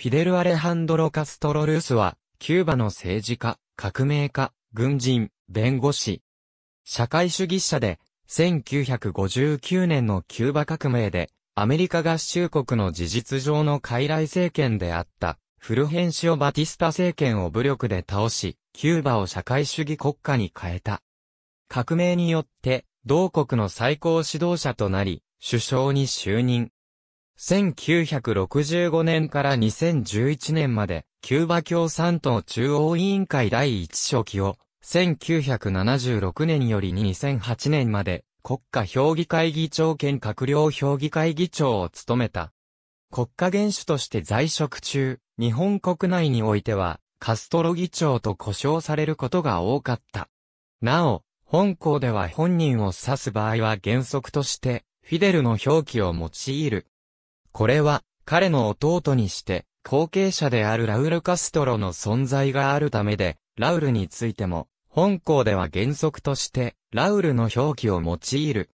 フィデル・アレハンドロ・カストロ・ルースは、キューバの政治家、革命家、軍人、弁護士、社会主義者で、1959年のキューバ革命で、アメリカ合衆国の事実上の傀儡政権であった、フルヘンシオ・バティスタ政権を武力で倒し、キューバを社会主義国家に変えた。革命によって、同国の最高指導者となり、首相に就任。1965年から2011年まで、キューバ共産党中央委員会第一書記を、1976年より2008年まで、国家評議会議長兼閣僚評議会議長を務めた。国家元首として在職中、日本国内においては、カストロ議長と呼称されることが多かった。なお、本校では本人を指す場合は原則として、フィデルの表記を用いる。これは、彼の弟にして、後継者であるラウル・カストロの存在があるためで、ラウルについても、本校では原則として、ラウルの表記を用いる。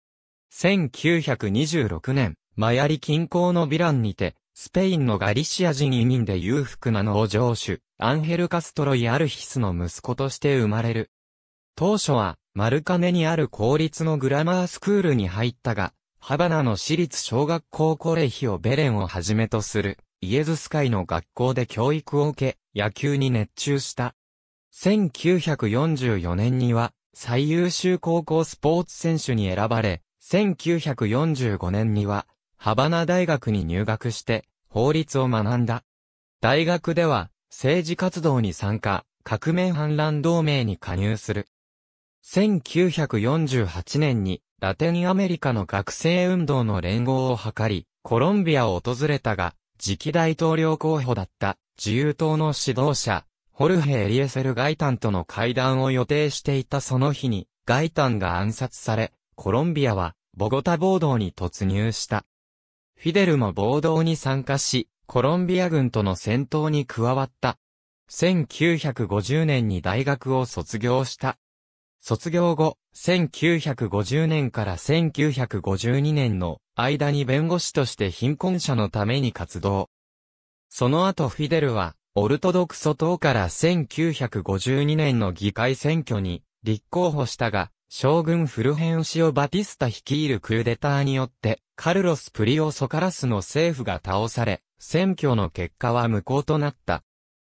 1926年、マヤリ近郊のヴィランにて、スペインのガリシア人移民で裕福な農場主、アンヘル・カストロ・イ・アルヒスの息子として生まれる。当初は、マルカネにある公立のグラマースクールに入ったが、ハバナの私立小学校コレヒオベレンをはじめとする、イエズス会の学校で教育を受け、野球に熱中した。1944年には、最優秀高校スポーツ選手に選ばれ、1945年には、ハバナ大学に入学して、法律を学んだ。大学では、政治活動に参加、革命反乱同盟に加入する。1948年に、ラテンアメリカの学生運動の連合を図り、コロンビアを訪れたが、次期大統領候補だった自由党の指導者、ホルヘ・エリエセル・ガイタンとの会談を予定していたその日に、ガイタンが暗殺され、コロンビアは、ボゴタ暴動に突入した。フィデルも暴動に参加し、コロンビア軍との戦闘に加わった。1950年に大学を卒業した。卒業後、1950年から1952年の間に弁護士として貧困者のために活動。その後フィデルは、オルトドクソ党から1952年の議会選挙に立候補したが、将軍フルヘンシオ・バティスタ率いるクーデターによって、カルロス・プリオ・ソカラスの政府が倒され、選挙の結果は無効となった。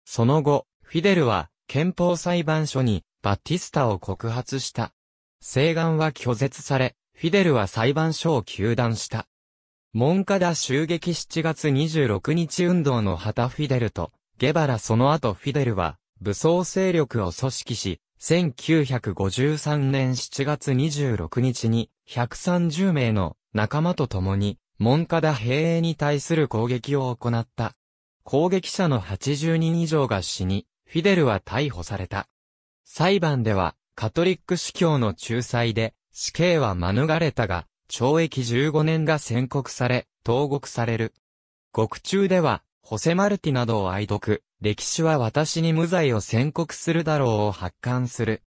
その後、フィデルは憲法裁判所にバティスタを告発した。請願は拒絶され、フィデルは裁判所を休断した。文科だ襲撃7月26日運動の旗フィデルと、ゲバラその後フィデルは、武装勢力を組織し、1953年7月26日に、130名の仲間と共に、文科だ兵営に対する攻撃を行った。攻撃者の80人以上が死に、フィデルは逮捕された。裁判では、カトリック司教の仲裁で、死刑は免れたが、懲役15年が宣告され、投獄される。獄中では、ホセ・マルティなどを愛読、歴史は私に無罪を宣告するだろうを発刊する。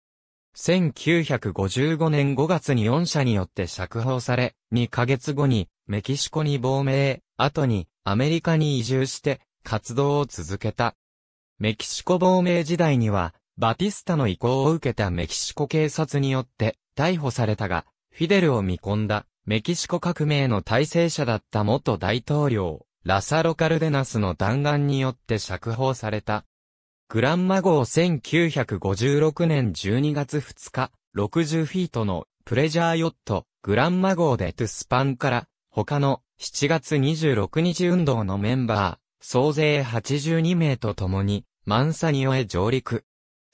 1955年5月に4社によって釈放され、2ヶ月後にメキシコに亡命、後にアメリカに移住して活動を続けた。メキシコ亡命時代にはバティスタの意向を受けたメキシコ警察によって逮捕されたが、フィデルを見込んだメキシコ革命の体制者だった元大統領、ラサロ・カルデナスの弾丸によって釈放された。グランマ号1956年12月2日、60フィートのプレジャーヨット、グランマ号でトゥスパンから、他の7月26日運動のメンバー、総勢82名と共に、マンサニオへ上陸。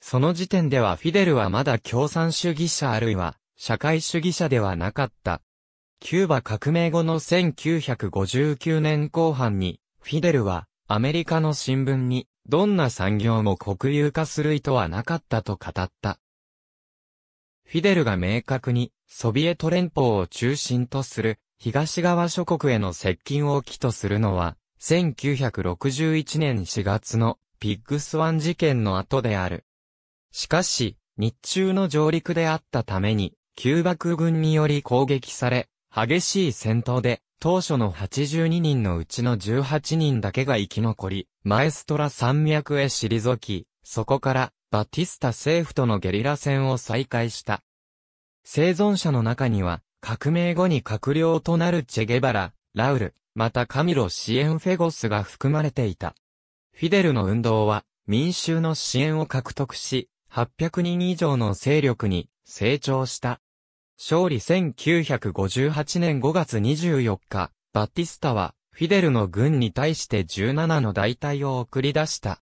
その時点ではフィデルはまだ共産主義者あるいは社会主義者ではなかった。キューバ革命後の1959年後半に、フィデルはアメリカの新聞にどんな産業も国有化する意図はなかったと語った。フィデルが明確にソビエト連邦を中心とする東側諸国への接近を起とするのは1961年4月のピッグスワン事件の後である。しかし、日中の上陸であったために、旧幕軍により攻撃され、激しい戦闘で、当初の82人のうちの18人だけが生き残り、マエストラ山脈へ退き、そこからバティスタ政府とのゲリラ戦を再開した。生存者の中には、革命後に閣僚となるチェゲバラ、ラウル、またカミロ・シエンフェゴスが含まれていた。フィデルの運動は、民衆の支援を獲得し、800人以上の勢力に成長した。勝利1958年5月24日、バティスタは、フィデルの軍に対して17の大隊を送り出した。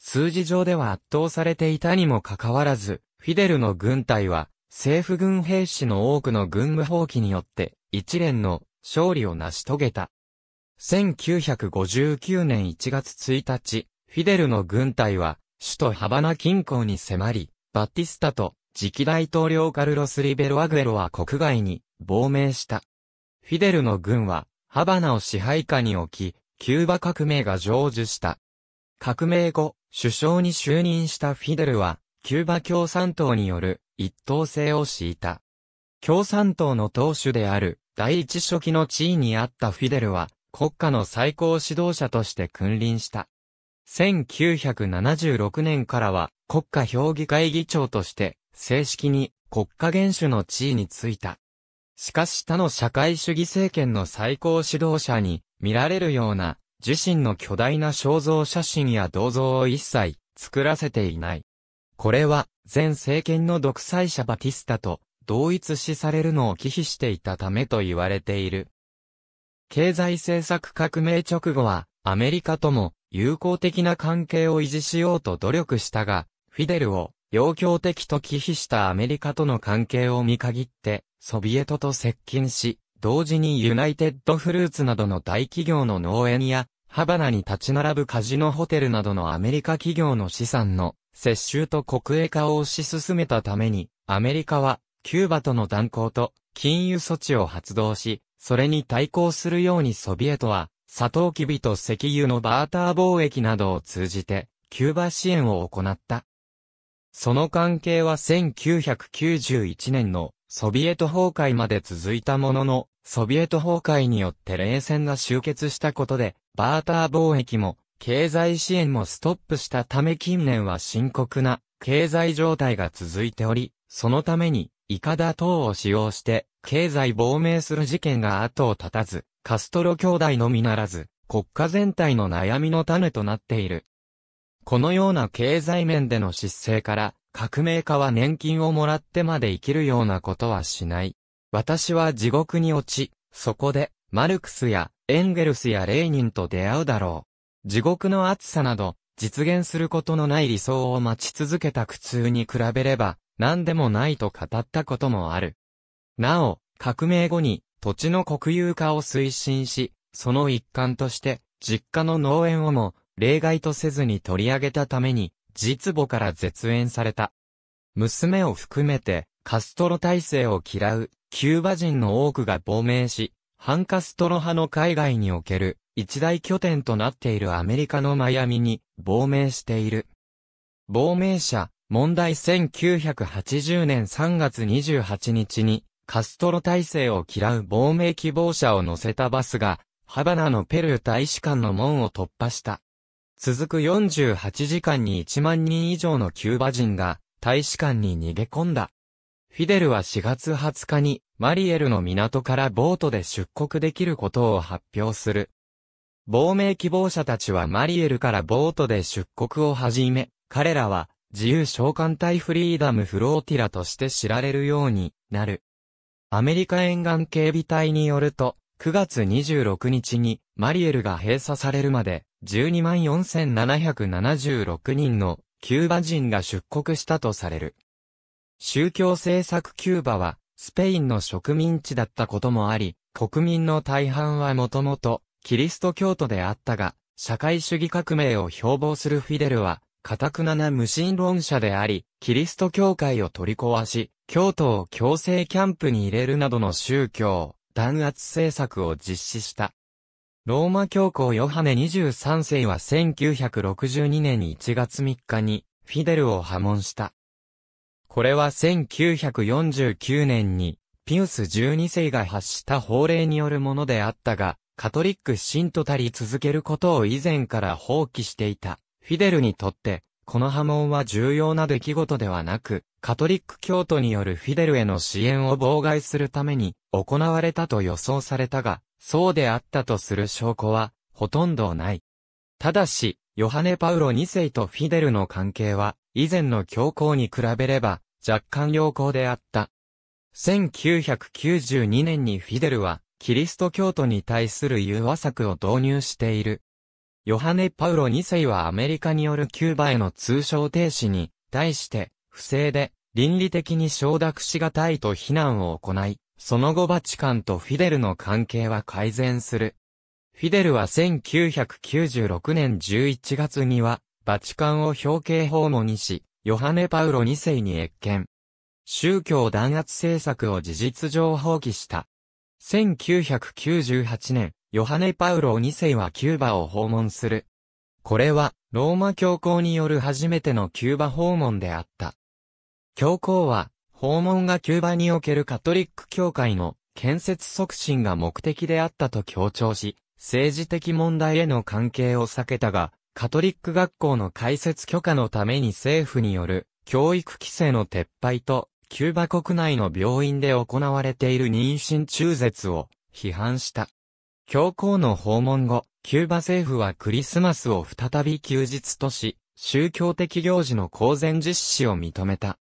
数字上では圧倒されていたにもかかわらず、フィデルの軍隊は、政府軍兵士の多くの軍務放棄によって、一連の勝利を成し遂げた。1959年1月1日、フィデルの軍隊は、首都ハバナ近郊に迫り、バティスタと次期大統領カルロス・リベロ・アグエロは国外に亡命した。フィデルの軍は、ハバナを支配下に置き、キューバ革命が成就した。革命後、首相に就任したフィデルは、キューバ共産党による一党制を敷いた。共産党の党首である第一書記の地位にあったフィデルは、国家の最高指導者として君臨した。1976年からは国家評議会議長として正式に国家元首の地位についた。しかし他の社会主義政権の最高指導者に見られるような自身の巨大な肖像写真や銅像を一切作らせていない。これは前政権の独裁者バティスタと同一視されるのを忌避していたためと言われている。経済政策革命直後はアメリカとも友好的な関係を維持しようと努力したが、フィデルを、要強敵と忌避したアメリカとの関係を見限って、ソビエトと接近し、同時にユナイテッドフルーツなどの大企業の農園や、ハバナに立ち並ぶカジノホテルなどのアメリカ企業の資産の接収と国営化を推し進めたために、アメリカは、キューバとの断交と、金融措置を発動し、それに対抗するようにソビエトは、サトウキビと石油のバーター貿易などを通じて、キューバ支援を行った。その関係は1991年のソビエト崩壊まで続いたものの、ソビエト崩壊によって冷戦が終結したことで、バーター貿易も経済支援もストップしたため近年は深刻な経済状態が続いており、そのためにイカダ等を使用して経済亡命する事件が後を絶たず、カストロ兄弟のみならず、国家全体の悩みの種となっている。このような経済面での失勢から、革命家は年金をもらってまで生きるようなことはしない。私は地獄に落ち、そこで、マルクスや、エンゲルスやレーニンと出会うだろう。地獄の暑さなど、実現することのない理想を待ち続けた苦痛に比べれば、何でもないと語ったこともある。なお、革命後に、土地の国有化を推進し、その一環として、実家の農園をも、例外とせずに取り上げたために、実母から絶縁された。娘を含めて、カストロ体制を嫌う、キューバ人の多くが亡命し、反カストロ派の海外における、一大拠点となっているアメリカのマヤミに、亡命している。亡命者、問題1980年3月28日に、カストロ体制を嫌う亡命希望者を乗せたバスが、ハバナのペルー大使館の門を突破した。続く48時間に1万人以上のキューバ人が大使館に逃げ込んだ。フィデルは4月20日にマリエルの港からボートで出国できることを発表する。亡命希望者たちはマリエルからボートで出国を始め、彼らは自由召喚隊フリーダムフローティラとして知られるようになる。アメリカ沿岸警備隊によると、9月26日にマリエルが閉鎖されるまで、124,776人のキューバ人が出国したとされる。宗教政策キューバは、スペインの植民地だったこともあり、国民の大半はもともと、キリスト教徒であったが、社会主義革命を標榜するフィデルは、カタクナな無神論者であり、キリスト教会を取り壊し、京都を強制キャンプに入れるなどの宗教、弾圧政策を実施した。ローマ教皇ヨハネ23世は1962年1月3日にフィデルを破門した。これは1949年にピウス12世が発した法令によるものであったが、カトリック信徒たり続けることを以前から放棄していた。フィデルにとってこの波紋は重要な出来事ではなく、カトリック教徒によるフィデルへの支援を妨害するために行われたと予想されたが、そうであったとする証拠はほとんどない。ただし、ヨハネ・パウロ2世とフィデルの関係は、以前の教皇に比べれば、若干良好であった。1992年にフィデルは、キリスト教徒に対する融和策を導入している。ヨハネ・パウロ2世はアメリカによるキューバへの通商停止に、対して、不正で、倫理的に承諾しがたいと非難を行い、その後バチカンとフィデルの関係は改善する。フィデルは1996年11月には、バチカンを表敬訪問にし、ヨハネ・パウロ2世に越見。宗教弾圧政策を事実上放棄した。1998年、ヨハネ・パウロ2世はキューバを訪問する。これは、ローマ教皇による初めてのキューバ訪問であった。教皇は、訪問がキューバにおけるカトリック教会の建設促進が目的であったと強調し、政治的問題への関係を避けたが、カトリック学校の開設許可のために政府による教育規制の撤廃と、キューバ国内の病院で行われている妊娠中絶を批判した。教皇の訪問後、キューバ政府はクリスマスを再び休日とし、宗教的行事の公然実施を認めた。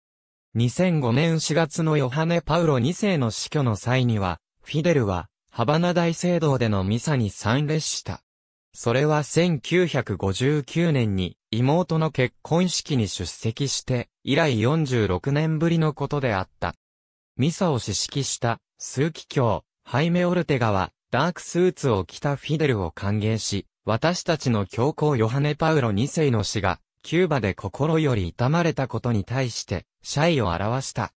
2005年4月のヨハネ・パウロ2世の死去の際には、フィデルは、ハバナ大聖堂でのミサに参列した。それは1959年に妹の結婚式に出席して以来46年ぶりのことであった。ミサを指揮した数奇教、ハイメ・オルテガはダークスーツを着たフィデルを歓迎し、私たちの教皇ヨハネ・パウロ2世の死が、キューバで心より痛まれたことに対して、謝意を表した。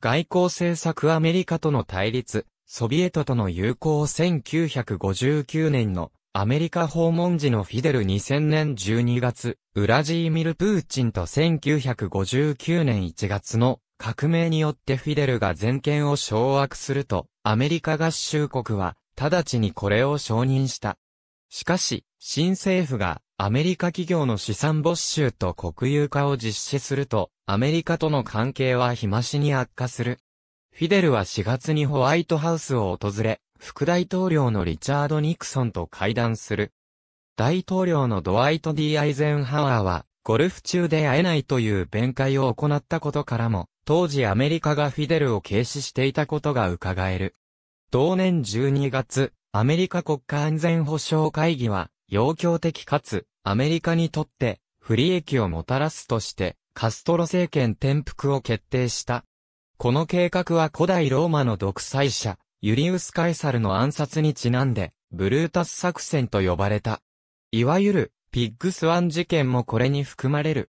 外交政策アメリカとの対立、ソビエトとの友好1959年のアメリカ訪問時のフィデル2000年12月、ウラジーミル・プーチンと1959年1月の革命によってフィデルが全権を掌握すると、アメリカ合衆国は直ちにこれを承認した。しかし、新政府がアメリカ企業の資産没収と国有化を実施すると、アメリカとの関係は日増しに悪化する。フィデルは4月にホワイトハウスを訪れ、副大統領のリチャード・ニクソンと会談する。大統領のドワイト・ D・ アイゼンハワーは、ゴルフ中で会えないという弁解を行ったことからも、当時アメリカがフィデルを軽視していたことが伺える。同年12月、アメリカ国家安全保障会議は、要求的かつ、アメリカにとって、不利益をもたらすとして、カストロ政権転覆を決定した。この計画は古代ローマの独裁者、ユリウス・カエサルの暗殺にちなんで、ブルータス作戦と呼ばれた。いわゆる、ピッグスワン事件もこれに含まれる。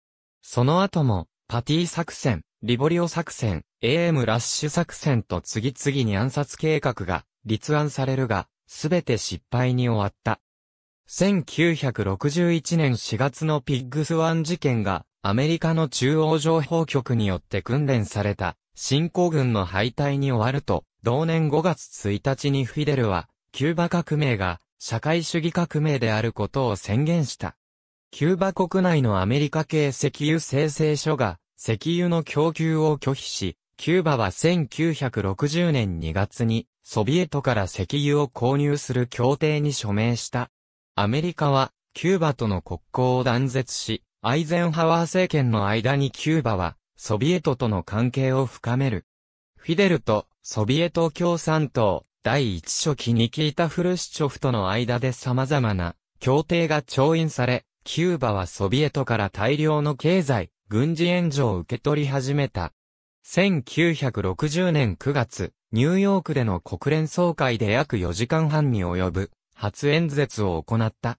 その後も、パティ作戦、リボリオ作戦、AM ラッシュ作戦と次々に暗殺計画が立案されるが、すべて失敗に終わった。1961年4月のピッグスワン事件が、アメリカの中央情報局によって訓練された、新興軍の敗退に終わると、同年5月1日にフィデルは、キューバ革命が、社会主義革命であることを宣言した。キューバ国内のアメリカ系石油生成所が、石油の供給を拒否し、キューバは1960年2月にソビエトから石油を購入する協定に署名した。アメリカはキューバとの国交を断絶し、アイゼンハワー政権の間にキューバはソビエトとの関係を深める。フィデルとソビエト共産党第一書記ニキータ・フルシチョフとの間で様々な協定が調印され、キューバはソビエトから大量の経済、軍事援助を受け取り始めた。1960年9月、ニューヨークでの国連総会で約4時間半に及ぶ初演説を行った。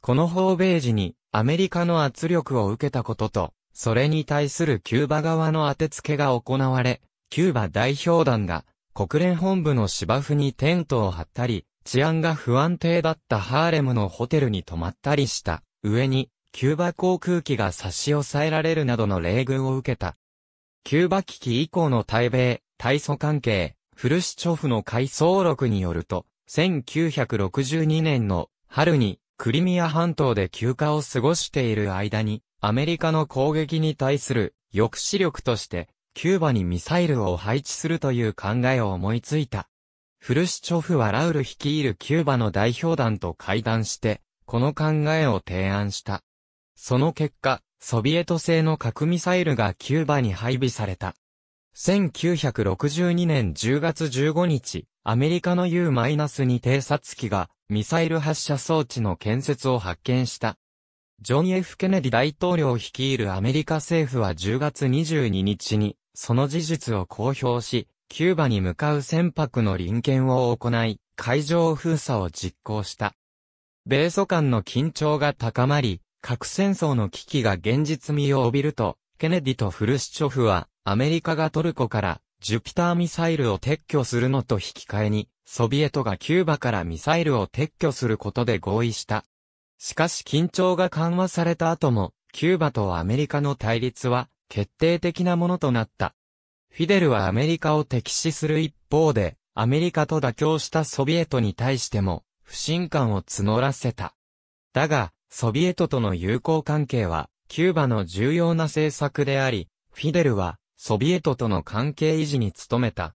この訪米時にアメリカの圧力を受けたことと、それに対するキューバ側の当て付けが行われ、キューバ代表団が国連本部の芝生にテントを張ったり、治安が不安定だったハーレムのホテルに泊まったりした。上に、キューバ航空機が差し押さえられるなどの礼遇を受けた。キューバ危機以降の対米、対ソ関係、フルシチョフの回想録によると、1962年の春にクリミア半島で休暇を過ごしている間に、アメリカの攻撃に対する抑止力として、キューバにミサイルを配置するという考えを思いついた。フルシチョフはラウル率いるキューバの代表団と会談して、この考えを提案した。その結果、ソビエト製の核ミサイルがキューバに配備された。1962年10月15日、アメリカの U-2 偵察機がミサイル発射装置の建設を発見した。ジョン・ F・ ケネディ大統領率いるアメリカ政府は10月22日に、その事実を公表し、キューバに向かう船舶の臨検を行い、海上封鎖を実行した。米ソ間の緊張が高まり、核戦争の危機が現実味を帯びると、ケネディとフルシチョフは、アメリカがトルコから、ジュピターミサイルを撤去するのと引き換えに、ソビエトがキューバからミサイルを撤去することで合意した。しかし緊張が緩和された後も、キューバとアメリカの対立は、決定的なものとなった。フィデルはアメリカを敵視する一方で、アメリカと妥協したソビエトに対しても、不信感を募らせた。だが、ソビエトとの友好関係は、キューバの重要な政策であり、フィデルは、ソビエトとの関係維持に努めた。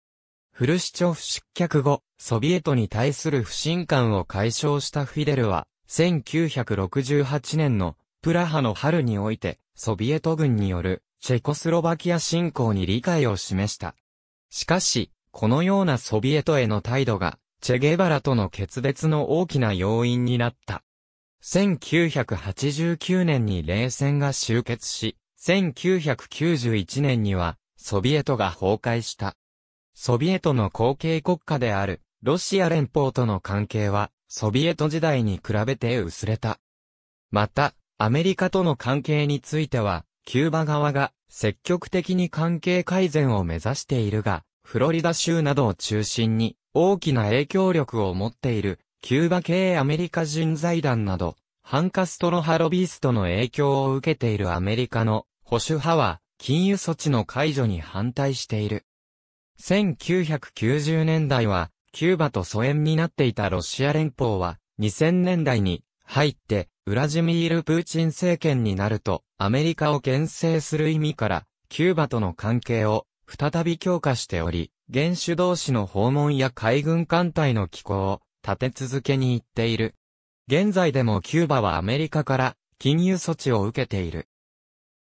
フルシチョフ失脚後、ソビエトに対する不信感を解消したフィデルは、1968年のプラハの春において、ソビエト軍によるチェコスロバキア侵攻に理解を示した。しかし、このようなソビエトへの態度が、チェゲバラとの決別の大きな要因になった。1989年に冷戦が終結し、1991年にはソビエトが崩壊した。ソビエトの後継国家であるロシア連邦との関係はソビエト時代に比べて薄れた。また、アメリカとの関係については、キューバ側が積極的に関係改善を目指しているが、フロリダ州などを中心に大きな影響力を持っているキューバ系アメリカ人財団など、ハンカストロ派ロビーストの影響を受けているアメリカの保守派は、金融措置の解除に反対している。1990年代は、キューバと疎遠になっていたロシア連邦は、2000年代に入って、ウラジミール・プーチン政権になると、アメリカを牽制する意味から、キューバとの関係を再び強化しており、原主同士の訪問や海軍艦隊の寄港、立て続けに言っている。現在でもキューバはアメリカから金融措置を受けている。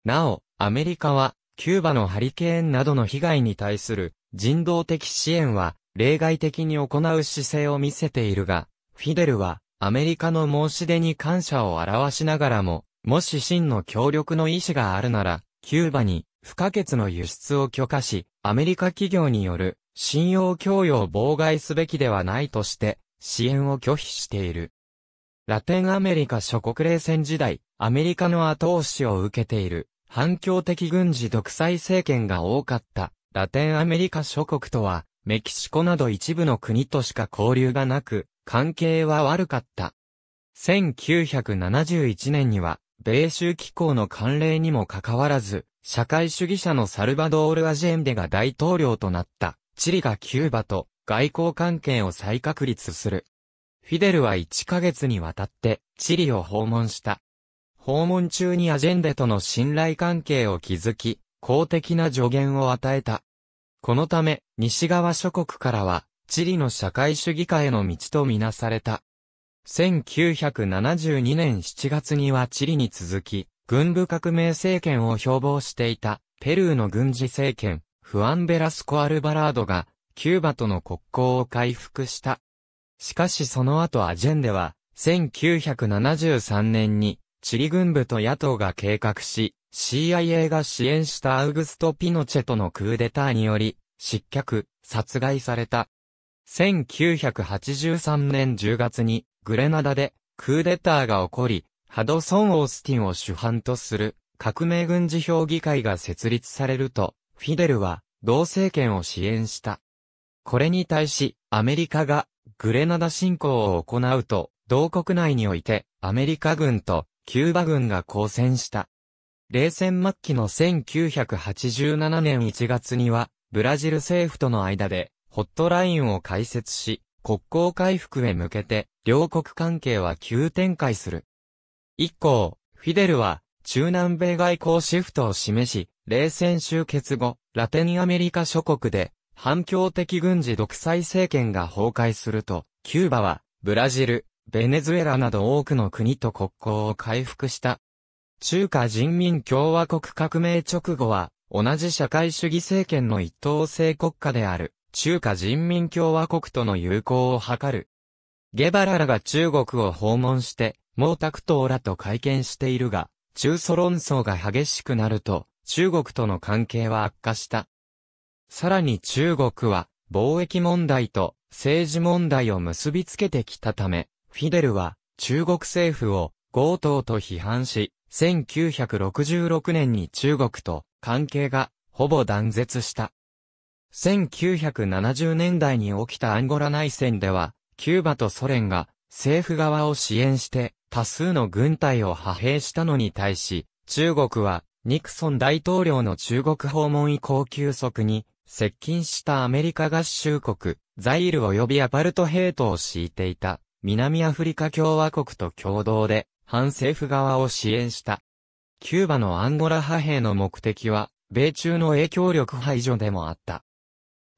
なお、アメリカはキューバのハリケーンなどの被害に対する人道的支援は例外的に行う姿勢を見せているが、フィデルはアメリカの申し出に感謝を表しながらも、もし真の協力の意思があるなら、キューバに不可欠の輸出を許可し、アメリカ企業による信用供与を妨害すべきではないとして、支援を拒否している。ラテンアメリカ諸国冷戦時代、アメリカの後押しを受けている、反共的軍事独裁政権が多かった、ラテンアメリカ諸国とは、メキシコなど一部の国としか交流がなく、関係は悪かった。1971年には、米州機構の慣例にもかかわらず、社会主義者のサルバドール・アジェンデが大統領となった、チリがキューバと外交関係を再確立する。フィデルは1ヶ月にわたってチリを訪問した。訪問中にアジェンデとの信頼関係を築き、公的な助言を与えた。このため、西側諸国からは、チリの社会主義化への道とみなされた。1972年7月にはチリに続き、軍部革命政権を標榜していた、ペルーの軍事政権、フアンベラスコ・アルバラードが、キューバとの国交を回復した。しかしその後アジェンデは、1973年に、チリ軍部と野党が計画し、CIA が支援したアウグスト・ピノチェとのクーデターにより、失脚、殺害された。1983年10月に、グレナダで、クーデターが起こり、ハドソン・オースティンを主犯とする、革命軍事評議会が設立されると、フィデルは、同政権を支援した。これに対し、アメリカが、グレナダ侵攻を行うと、同国内において、アメリカ軍と、キューバ軍が交戦した。冷戦末期の1987年1月には、ブラジル政府との間で、ホットラインを開設し、国交回復へ向けて、両国関係は急展開する。以降、フィデルは、中南米外交シフトを示し、冷戦終結後、ラテンアメリカ諸国で、反共的軍事独裁政権が崩壊すると、キューバは、ブラジル、ベネズエラなど多くの国と国交を回復した。中華人民共和国革命直後は、同じ社会主義政権の一党制国家である、中華人民共和国との友好を図る。ゲバララが中国を訪問して、毛沢東らと会見しているが、中ソ論争が激しくなると、中国との関係は悪化した。さらに中国は、貿易問題と政治問題を結びつけてきたため、フィデルは中国政府を強盗と批判し、1966年に中国と関係がほぼ断絶した。1970年代に起きたアンゴラ内戦では、キューバとソ連が政府側を支援して多数の軍隊を派兵したのに対し、中国はニクソン大統領の中国訪問以降急速に接近したアメリカ合衆国、ザイル及びアパルトヘイトを敷いていた、南アフリカ共和国と共同で、反政府側を支援した。キューバのアンゴラ派兵の目的は、米中の影響力排除でもあった。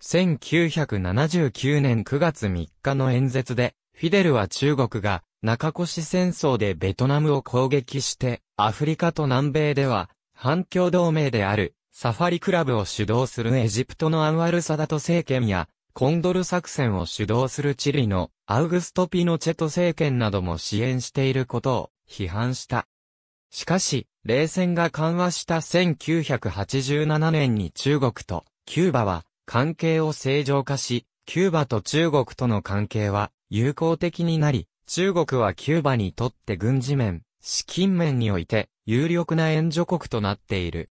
1979年9月3日の演説で、フィデルは中国が中越戦争でベトナムを攻撃して、アフリカと南米では、反共同盟であるサファリクラブを主導するエジプトのアンワル・サダト政権や、コンドル作戦を主導するチリのアウグスト・ピノチェト政権なども支援していることを批判した。しかし、冷戦が緩和した1987年に中国とキューバは関係を正常化し、キューバと中国との関係は友好的になり、中国はキューバにとって軍事面、資金面において有力な援助国となっている。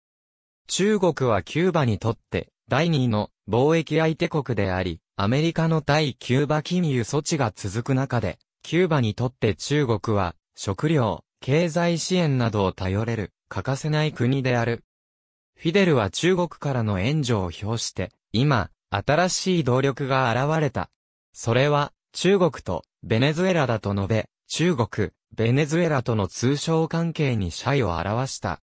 中国はキューバにとって第2の貿易相手国であり、アメリカの対キューバ金融措置が続く中で、キューバにとって中国は食料、経済支援などを頼れる欠かせない国である。フィデルは中国からの援助を表して、今、新しい動力が現れた。それは、中国とベネズエラだと述べ、中国、ベネズエラとの通商関係に謝意を表した。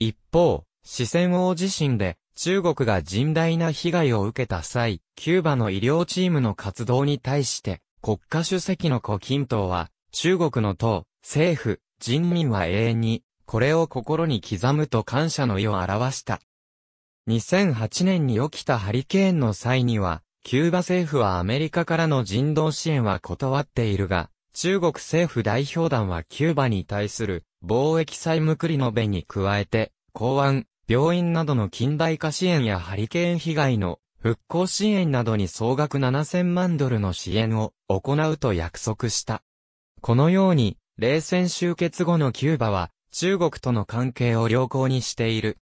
一方、四川大地震で中国が甚大な被害を受けた際、キューバの医療チームの活動に対して国家主席の胡錦涛は中国の党、政府、人民は永遠にこれを心に刻むと感謝の意を表した。2008年に起きたハリケーンの際には、キューバ政府はアメリカからの人道支援は断っているが、中国政府代表団はキューバに対する貿易債務繰り延べに加えて、公湾、病院などの近代化支援やハリケーン被害の復興支援などに総額7000万ドルの支援を行うと約束した。このように、冷戦終結後のキューバは中国との関係を良好にしている。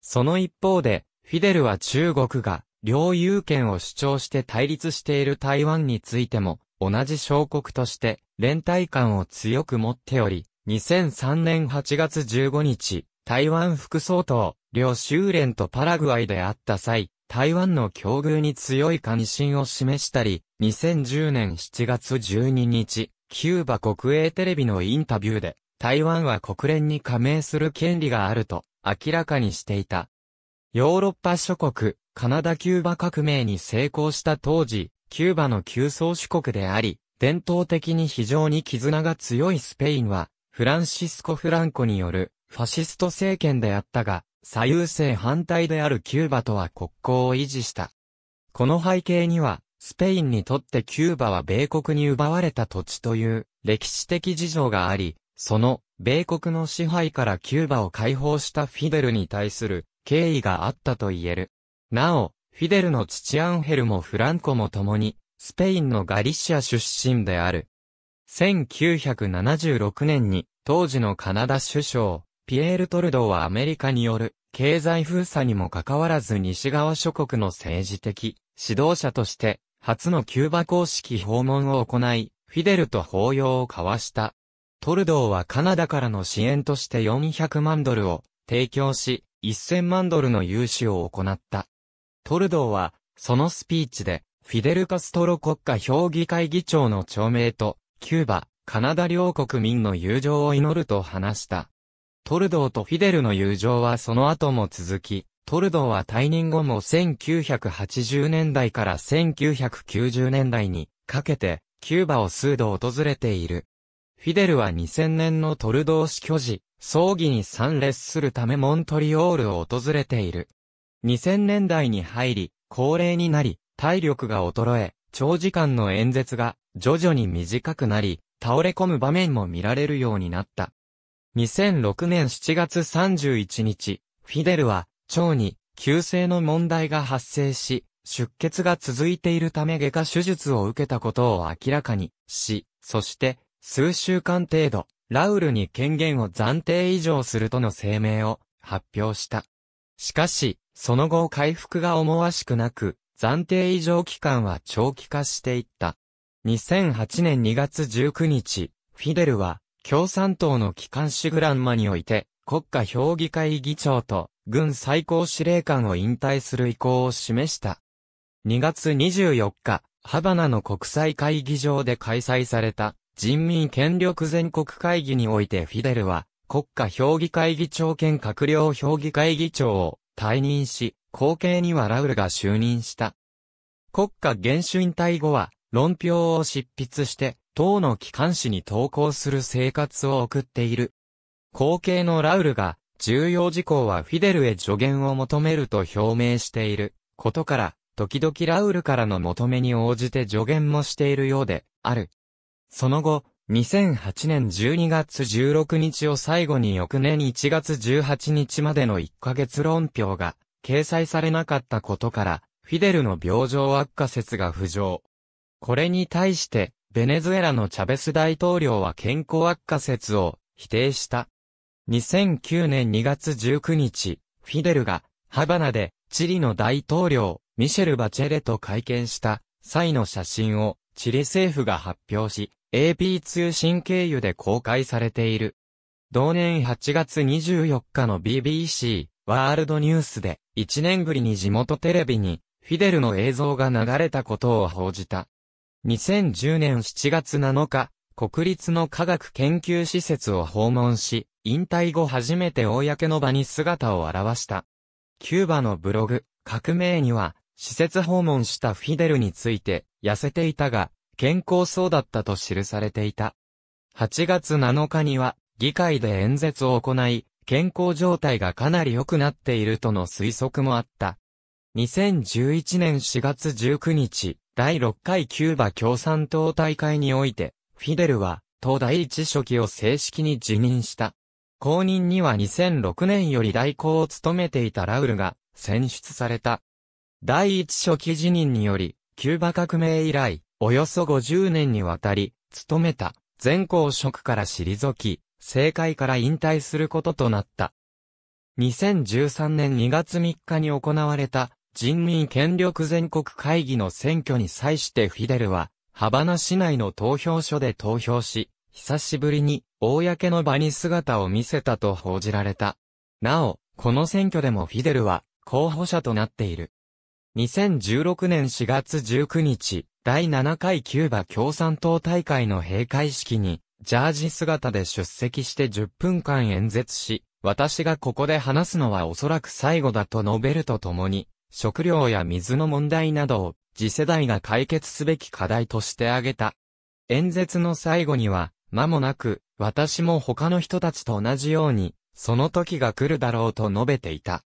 その一方で、フィデルは中国が領有権を主張して対立している台湾についても、同じ小国として連帯感を強く持っており、2003年8月15日、台湾副総統、両州連とパラグアイであった際、台湾の境遇に強い関心を示したり、2010年7月12日、キューバ国営テレビのインタビューで、台湾は国連に加盟する権利があると明らかにしていた。ヨーロッパ諸国、カナダキューバ革命に成功した当時、キューバの旧宗主国であり、伝統的に非常に絆が強いスペインは、フランシスコ・フランコによるファシスト政権であったが、左右性反対であるキューバとは国交を維持した。この背景には、スペインにとってキューバは米国に奪われた土地という歴史的事情があり、その米国の支配からキューバを解放したフィデルに対する敬意があったと言える。なお、フィデルの父アンヘルもフランコも共に、スペインのガリシア出身である。1976年に、当時のカナダ首相、ピエール・トルドーはアメリカによる経済封鎖にもかかわらず西側諸国の政治的指導者として初のキューバ公式訪問を行い、フィデルと抱擁を交わした。トルドーはカナダからの支援として400万ドルを提供し、1000万ドルの融資を行った。トルドーは、そのスピーチで、フィデル・カストロ国家評議会議長の長名と、キューバ、カナダ両国民の友情を祈ると話した。トルドーとフィデルの友情はその後も続き、トルドーは退任後も1980年代から1990年代にかけて、キューバを数度訪れている。フィデルは2000年のトルドー死去時、葬儀に参列するためモントリオールを訪れている。2000年代に入り、高齢になり、体力が衰え、長時間の演説が徐々に短くなり、倒れ込む場面も見られるようになった。2006年7月31日、フィデルは、腸に、急性の問題が発生し、出血が続いているため外科手術を受けたことを明らかにし、そして、数週間程度、ラウルに権限を暫定以上するとの声明を発表した。しかし、その後回復が思わしくなく、暫定以上期間は長期化していった。2008年2月19日、フィデルは、共産党の機関紙グランマにおいて、国家評議会議長と軍最高司令官を引退する意向を示した。2月24日、ハバナの国際会議場で開催された人民権力全国会議においてフィデルは国家評議会議長兼閣僚評議会議長を退任し、後継にはラウルが就任した。国家元首引退後は論評を執筆して党の機関紙に投稿する生活を送っている。後継のラウルが、重要事項はフィデルへ助言を求めると表明していることから、時々ラウルからの求めに応じて助言もしているようである。その後、2008年12月16日を最後に翌年1月18日までの1ヶ月論評が掲載されなかったことから、フィデルの病状悪化説が浮上。これに対して、ベネズエラのチャベス大統領は健康悪化説を否定した。2009年2月19日、フィデルがハバナでチリの大統領ミシェル・バチェレと会見した際の写真をチリ政府が発表し、AP 通信経由で公開されている。同年8月24日の BBC ワールドニュースで1年ぶりに地元テレビにフィデルの映像が流れたことを報じた。2010年7月7日、国立の科学研究施設を訪問し、引退後初めて公の場に姿を現した。キューバのブログ、革命には、施設訪問したフィデルについて、痩せていたが、健康そうだったと記されていた。8月7日には、議会で演説を行い、健康状態がかなり良くなっているとの推測もあった。2011年4月19日、第6回キューバ共産党大会において、フィデルは、党第一書記を正式に辞任した。公認には2006年より代行を務めていたラウルが選出された。第一書記辞任により、キューバ革命以来、およそ50年にわたり、務めた、全公職から退き、政界から引退することとなった。2013年2月3日に行われた、人民権力全国会議の選挙に際してフィデルは、ハバナ市内の投票所で投票し、久しぶりに、公の場に姿を見せたと報じられた。なお、この選挙でもフィデルは、候補者となっている。2016年4月19日、第7回キューバ共産党大会の閉会式に、ジャージ姿で出席して10分間演説し、私がここで話すのはおそらく最後だと述べるとともに、食料や水の問題などを次世代が解決すべき課題として挙げた。演説の最後には、間もなく、私も他の人たちと同じように、その時が来るだろうと述べていた。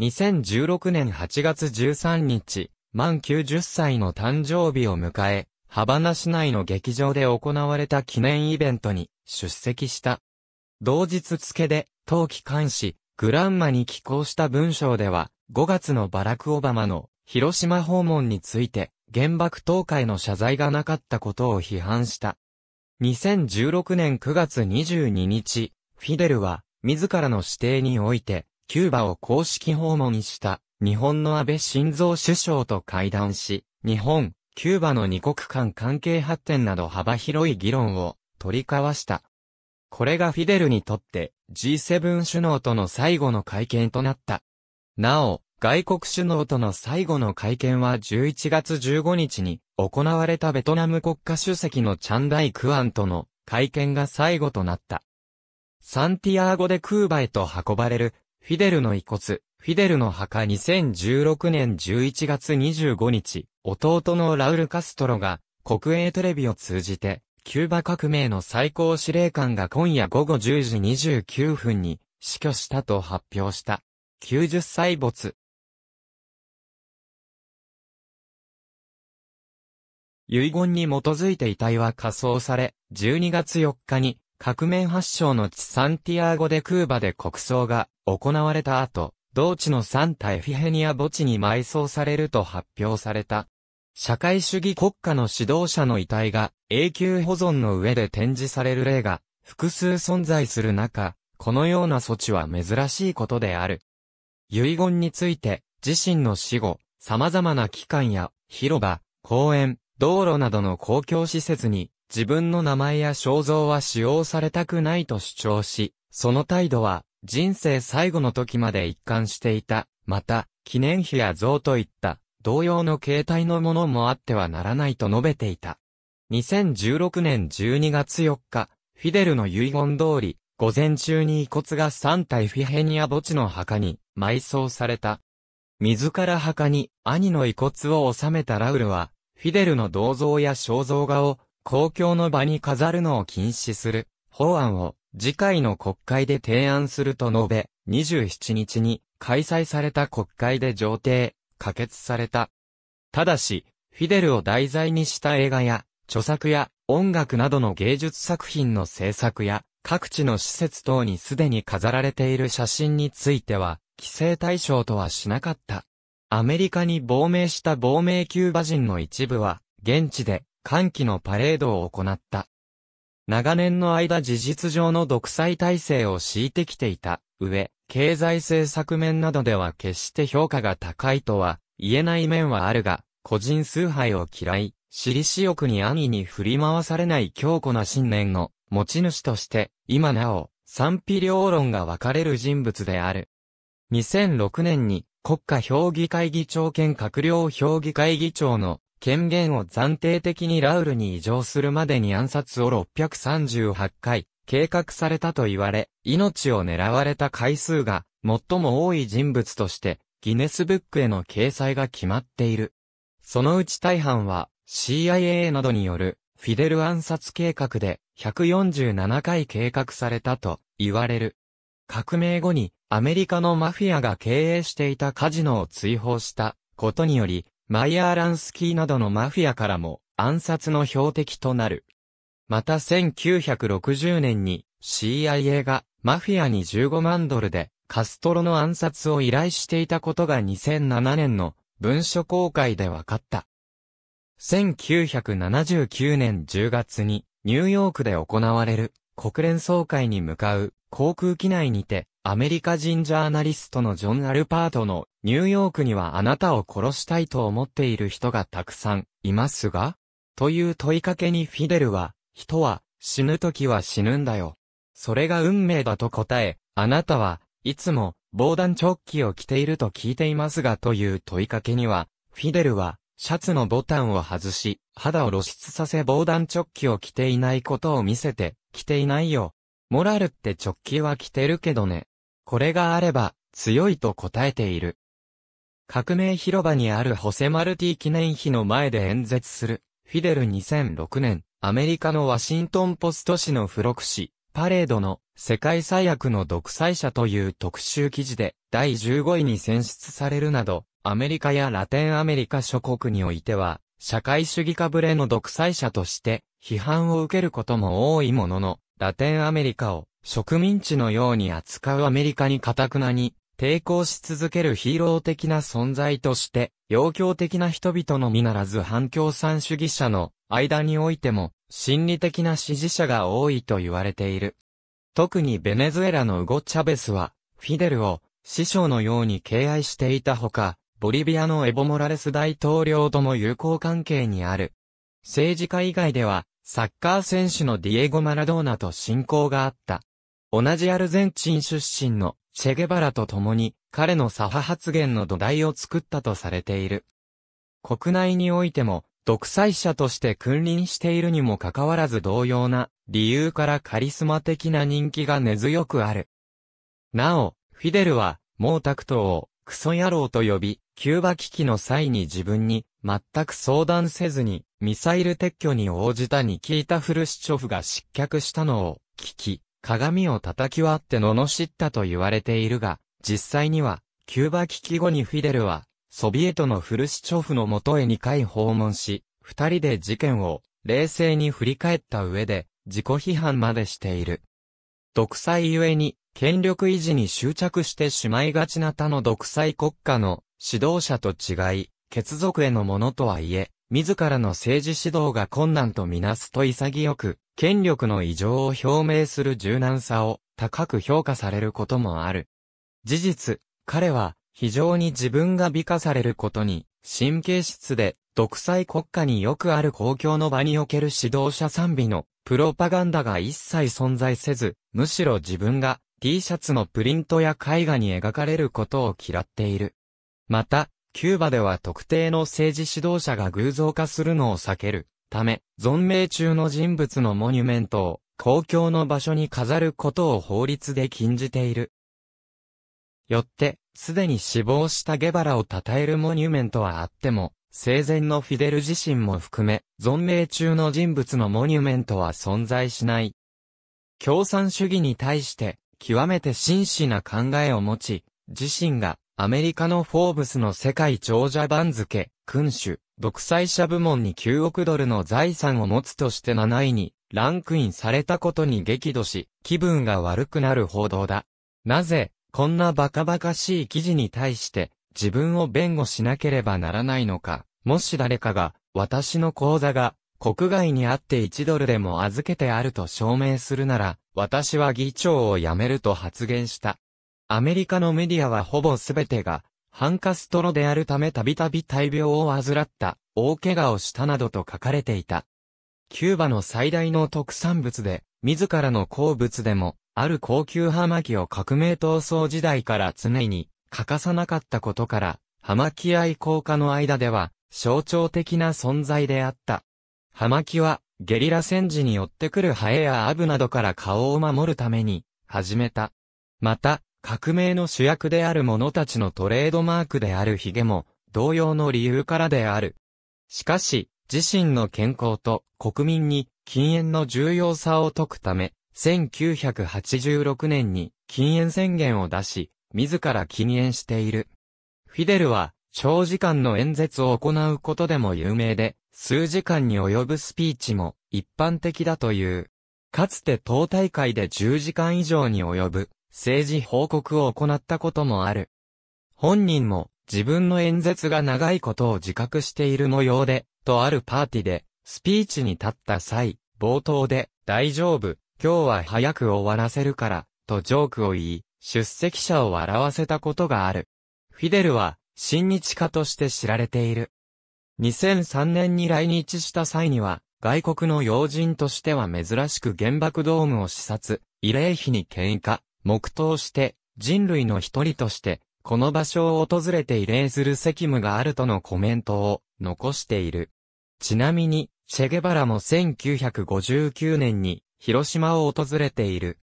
2016年8月13日、満90歳の誕生日を迎え、ハバナ市内の劇場で行われた記念イベントに出席した。同日付で、冬季監視、グランマに寄稿した文章では、5月のバラク・オバマの広島訪問について、原爆投下への謝罪がなかったことを批判した。2016年9月22日、フィデルは、自らの指定において、キューバを公式訪問した日本の安倍晋三首相と会談し、日本、キューバの二国間関係発展など幅広い議論を取り交わした。これがフィデルにとって G7 首脳との最後の会見となった。なお、外国首脳との最後の会見は11月15日に行われたベトナム国家主席のチャンダイ・クアンとの会見が最後となった。サンティアーゴでクーバへと運ばれるフィデルの遺骨、フィデルの墓2016年11月25日、弟のラウル・カストロが国営テレビを通じてキューバ革命の最高司令官が今夜午後10時29分に死去したと発表した。90歳没。遺言に基づいて遺体は火葬され、12月4日に革命発祥の地サンティアーゴでクーバで国葬が行われた後、同地のサンタエフィヘニア墓地に埋葬されると発表された。社会主義国家の指導者の遺体が永久保存の上で展示される例が複数存在する中、このような措置は珍しいことである。遺言について、自身の死後、様々な機関や広場、公園、道路などの公共施設に自分の名前や肖像は使用されたくないと主張し、その態度は人生最後の時まで一貫していた。また、記念碑や像といった同様の形態のものもあってはならないと述べていた。2016年12月4日、フィデルの遺言通り、午前中に遺骨が3体フィヘニア墓地の墓に埋葬された。自ら墓に兄の遺骨を収めたラウルは、フィデルの銅像や肖像画を公共の場に飾るのを禁止する法案を次回の国会で提案すると述べ、27日に開催された国会で上廷、可決された。ただし、フィデルを題材にした映画や、著作や音楽などの芸術作品の制作や、各地の施設等にすでに飾られている写真については、規制対象とはしなかった。アメリカに亡命した亡命キューバ人の一部は、現地で歓喜のパレードを行った。長年の間事実上の独裁体制を敷いてきていた上、経済政策面などでは決して評価が高いとは言えない面はあるが、個人崇拝を嫌い、私利私欲に安易に振り回されない強固な信念の持ち主として、今なお、賛否両論が分かれる人物である。2006年に国家評議会議長兼閣僚評議会議長の権限を暫定的にラウルに移譲するまでに暗殺を638回計画されたと言われ、命を狙われた回数が最も多い人物として、ギネスブックへの掲載が決まっている。そのうち大半は CIA などによるフィデル暗殺計画で147回計画されたと言われる。革命後にアメリカのマフィアが経営していたカジノを追放したことにより、マイアーランスキーなどのマフィアからも暗殺の標的となる。また1960年に CIA がマフィアに15万ドルでカストロの暗殺を依頼していたことが2007年の文書公開で分かった。1979年10月にニューヨークで行われる国連総会に向かう航空機内にてアメリカ人ジャーナリストのジョン・アルパートのニューヨークにはあなたを殺したいと思っている人がたくさんいますがという問いかけにフィデルは人は死ぬ時は死ぬんだよ。それが運命だと答え、あなたはいつも防弾チョッキを着ていると聞いていますがという問いかけには、フィデルはシャツのボタンを外し、肌を露出させ防弾チョッキを着ていないことを見せて、着ていないよ。モラルってチョッキは着てるけどね。これがあれば、強いと答えている。革命広場にあるホセマルティ記念碑の前で演説する、フィデル2006年、アメリカのワシントンポスト紙の付録紙、パレードの世界最悪の独裁者という特集記事で第15位に選出されるなど、アメリカやラテンアメリカ諸国においては、社会主義かぶれの独裁者として批判を受けることも多いものの、ラテンアメリカを植民地のように扱うアメリカに堅くなに抵抗し続けるヒーロー的な存在として、要強的な人々のみならず反共産主義者の間においても心理的な支持者が多いと言われている。特にベネズエラのウゴ・チャベスは、フィデルを師匠のように敬愛していたほか、ボリビアのエボ・モラレス大統領とも友好関係にある。政治家以外では、サッカー選手のディエゴ・マラドーナと親交があった。同じアルゼンチン出身のチェゲバラと共に彼の左派発言の土台を作ったとされている。国内においても独裁者として君臨しているにもかかわらず同様な理由からカリスマ的な人気が根強くある。なお、フィデルは、毛沢東をクソ野郎と呼び、キューバ危機の際に自分に全く相談せずにミサイル撤去に応じたニキータ・フルシチョフが失脚したのを聞き、鏡を叩き割って罵ったと言われているが、実際には、キューバ危機後にフィデルは、ソビエトのフルシチョフの元へ2回訪問し、二人で事件を冷静に振り返った上で自己批判までしている。独裁ゆえに権力維持に執着してしまいがちな他の独裁国家の指導者と違い、血族へのものとはいえ、自らの政治指導が困難とみなすと潔く、権力の異常を表明する柔軟さを高く評価されることもある。事実、彼は非常に自分が美化されることに、神経質で、独裁国家によくある公共の場における指導者賛美の、プロパガンダが一切存在せず、むしろ自分が T シャツのプリントや絵画に描かれることを嫌っている。また、キューバでは特定の政治指導者が偶像化するのを避けるため、存命中の人物のモニュメントを公共の場所に飾ることを法律で禁じている。よって、すでに死亡したゲバラを称えるモニュメントはあっても、生前のフィデル自身も含め、存命中の人物のモニュメントは存在しない。共産主義に対して、極めて真摯な考えを持ち、自身がアメリカのフォーブスの世界長者番付、君主、独裁者部門に9億ドルの財産を持つとして7位にランクインされたことに激怒し、気分が悪くなる報道だ。なぜ、こんなバカバカしい記事に対して自分を弁護しなければならないのか。もし誰かが私の口座が国外にあって1ドルでも預けてあると証明するなら、私は議長を辞めると発言した。アメリカのメディアはほぼ全てが、ハンカストロであるためたびたび大病を患った、大怪我をしたなどと書かれていた。キューバの最大の特産物で、自らの好物でも、ある高級葉巻を革命闘争時代から常に欠かさなかったことから、葉巻愛好家の間では象徴的な存在であった。葉巻はゲリラ戦時によってくるハエやアブなどから顔を守るために始めた。また、革命の主役である者たちのトレードマークであるヒゲも同様の理由からである。しかし、自身の健康と国民に禁煙の重要さを説くため、1986年に禁煙宣言を出し、自ら禁煙している。フィデルは、長時間の演説を行うことでも有名で、数時間に及ぶスピーチも一般的だという。かつて党大会で10時間以上に及ぶ政治報告を行ったこともある。本人も自分の演説が長いことを自覚している模様で、とあるパーティでスピーチに立った際、冒頭で大丈夫、今日は早く終わらせるから、とジョークを言い、出席者を笑わせたことがある。フィデルは、親日家として知られている。2003年に来日した際には、外国の要人としては珍しく原爆ドームを視察、慰霊碑に喧嘩、黙祷して、人類の一人として、この場所を訪れて慰霊する責務があるとのコメントを残している。ちなみに、チェゲバラも1959年に広島を訪れている。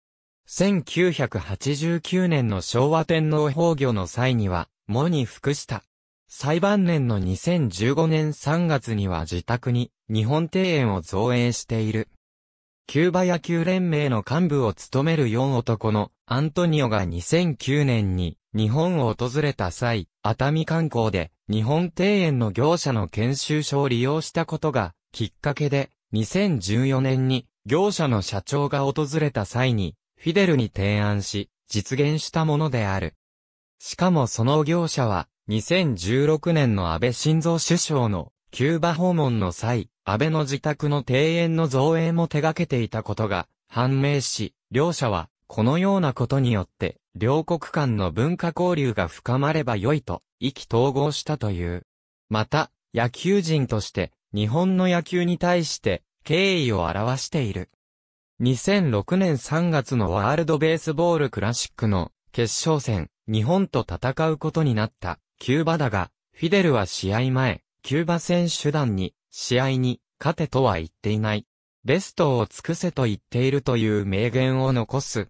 1989年の昭和天皇崩御の際には、喪に服した。最晩年の2015年3月には自宅に日本庭園を造営している。キューバ野球連盟の幹部を務める4男のアントニオが2009年に日本を訪れた際、熱海観光で日本庭園の業者の研修所を利用したことがきっかけで2014年に業者の社長が訪れた際に、フィデルに提案し、実現したものである。しかもその業者は、2016年の安倍晋三首相のキューバ訪問の際、安倍の自宅の庭園の造営も手掛けていたことが判明し、両者は、このようなことによって、両国間の文化交流が深まれば良いと、意気統合したという。また、野球人として、日本の野球に対して、敬意を表している。2006年3月のワールドベースボールクラシックの決勝戦、日本と戦うことになったキューバだが、フィデルは試合前、キューバ選手団に試合に勝てとは言っていない。ベストを尽くせと言っているという名言を残す。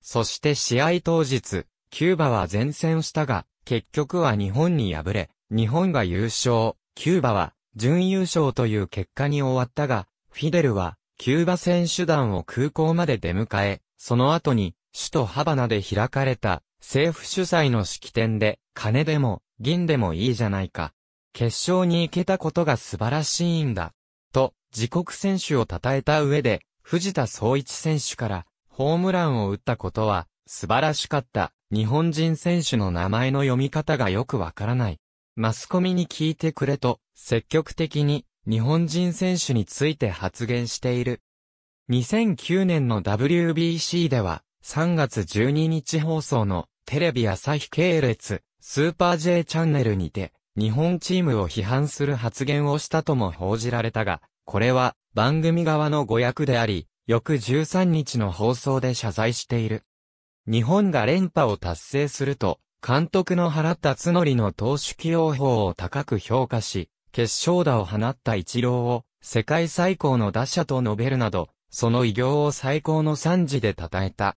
そして試合当日、キューバは前線したが、結局は日本に敗れ、日本が優勝、キューバは準優勝という結果に終わったが、フィデルは、キューバ選手団を空港まで出迎え、その後に、首都ハバナで開かれた、政府主催の式典で、金でも、銀でもいいじゃないか。決勝に行けたことが素晴らしいんだ。と、自国選手を称えた上で、藤田総一選手から、ホームランを打ったことは、素晴らしかった。日本人選手の名前の読み方がよくわからない。マスコミに聞いてくれと、積極的に日本人選手について発言している。2009年の WBC では、3月12日放送のテレビ朝日系列スーパー J チャンネルにて、日本チームを批判する発言をしたとも報じられたが、これは番組側の誤訳であり、翌13日の放送で謝罪している。日本が連覇を達成すると、監督の原辰則の投手起用法を高く評価し、決勝打を放った一郎を世界最高の打者と述べるなど、その偉業を最高の賛辞で称えた。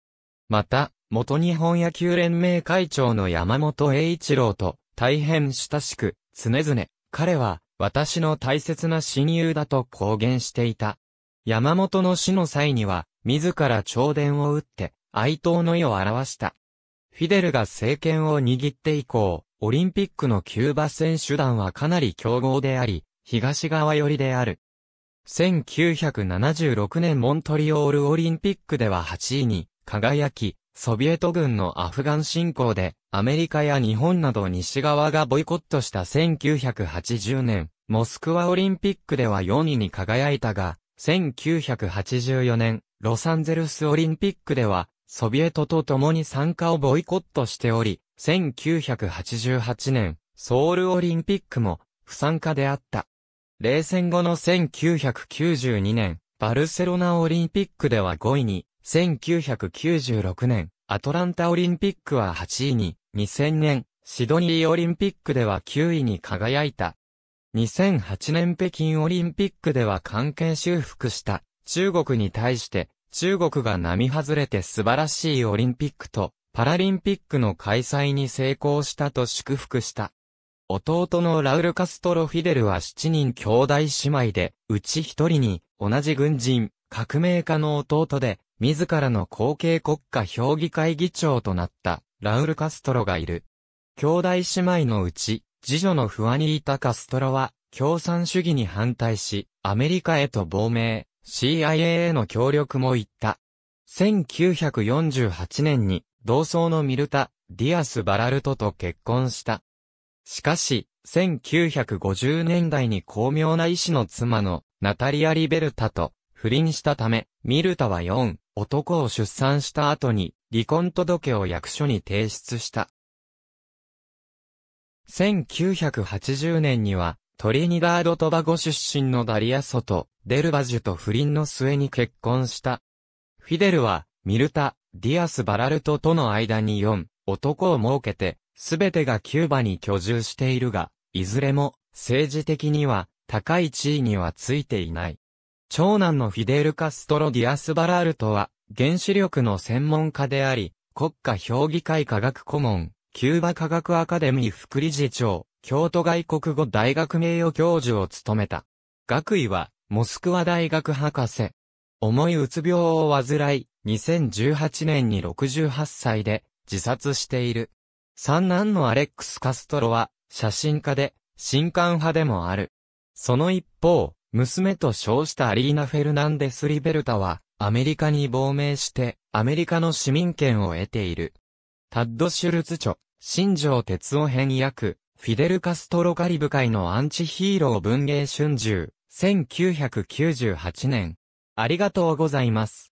また、元日本野球連盟会長の山本栄一郎と大変親しく、常々、彼は私の大切な親友だと公言していた。山本の死の際には、自ら弔電を打って、哀悼の意を表した。フィデルが政権を握って以降、オリンピックのキューバ選手団はかなり強豪であり、東側寄りである。1976年モントリオールオリンピックでは8位に輝き、ソビエト軍のアフガン侵攻でアメリカや日本など西側がボイコットした1980年、モスクワオリンピックでは4位に輝いたが、1984年、ロサンゼルスオリンピックではソビエトと共に参加をボイコットしており、1988年、ソウルオリンピックも不参加であった。冷戦後の1992年、バルセロナオリンピックでは5位に、1996年、アトランタオリンピックは8位に、2000年、シドニーオリンピックでは9位に輝いた。2008年北京オリンピックでは関係修復した中国に対して中国が並外れて素晴らしいオリンピックとパラリンピックの開催に成功したと祝福した。弟のラウル・カストロ・フィデルは7人兄弟姉妹で、うち1人に同じ軍人、革命家の弟で、自らの後継国家評議会議長となったラウル・カストロがいる。兄弟姉妹のうち、次女のフアニータ・カストロは、共産主義に反対し、アメリカへと亡命。CIA への協力も言った。1948年に同窓のミルタ・ディアス・バラルトと結婚した。しかし、1950年代に巧妙な医師の妻のナタリア・リベルタと不倫したため、ミルタは4男を出産した後に離婚届を役所に提出した。1980年にはトリニダード・トバゴ出身のダリア・ソト、デルバジュと不倫の末に結婚した。フィデルは、ミルタ、ディアス・バラルトとの間に4、男を設けて、すべてがキューバに居住しているが、いずれも、政治的には、高い地位にはついていない。長男のフィデル・カストロ・ディアス・バラルトは、原子力の専門家であり、国家評議会科学顧問、キューバ科学アカデミー副理事長、京都外国語大学名誉教授を務めた。学位は、モスクワ大学博士。重いうつ病を患い、2018年に68歳で自殺している。三男のアレックス・カストロは、写真家で、新刊派でもある。その一方、娘と称したアリーナ・フェルナンデス・リベルタは、アメリカに亡命して、アメリカの市民権を得ている。タッド・シュルツ著、新庄哲夫編訳、フィデル・カストロカリブ海のアンチヒーロー文芸春秋、1998年。ありがとうございます。